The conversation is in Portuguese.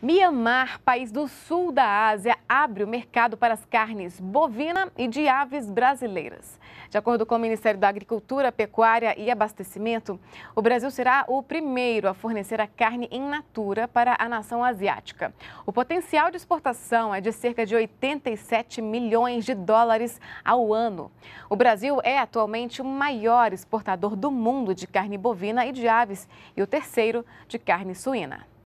Mianmar, país do sul da Ásia, abre o mercado para as carnes bovina e de aves brasileiras. De acordo com o Ministério da Agricultura, Pecuária e Abastecimento, o Brasil será o primeiro a fornecer a carne em natura para a nação asiática. O potencial de exportação é de cerca de 87 milhões de dólares ao ano. O Brasil é atualmente o maior exportador do mundo de carne bovina e de aves e o terceiro de carne suína.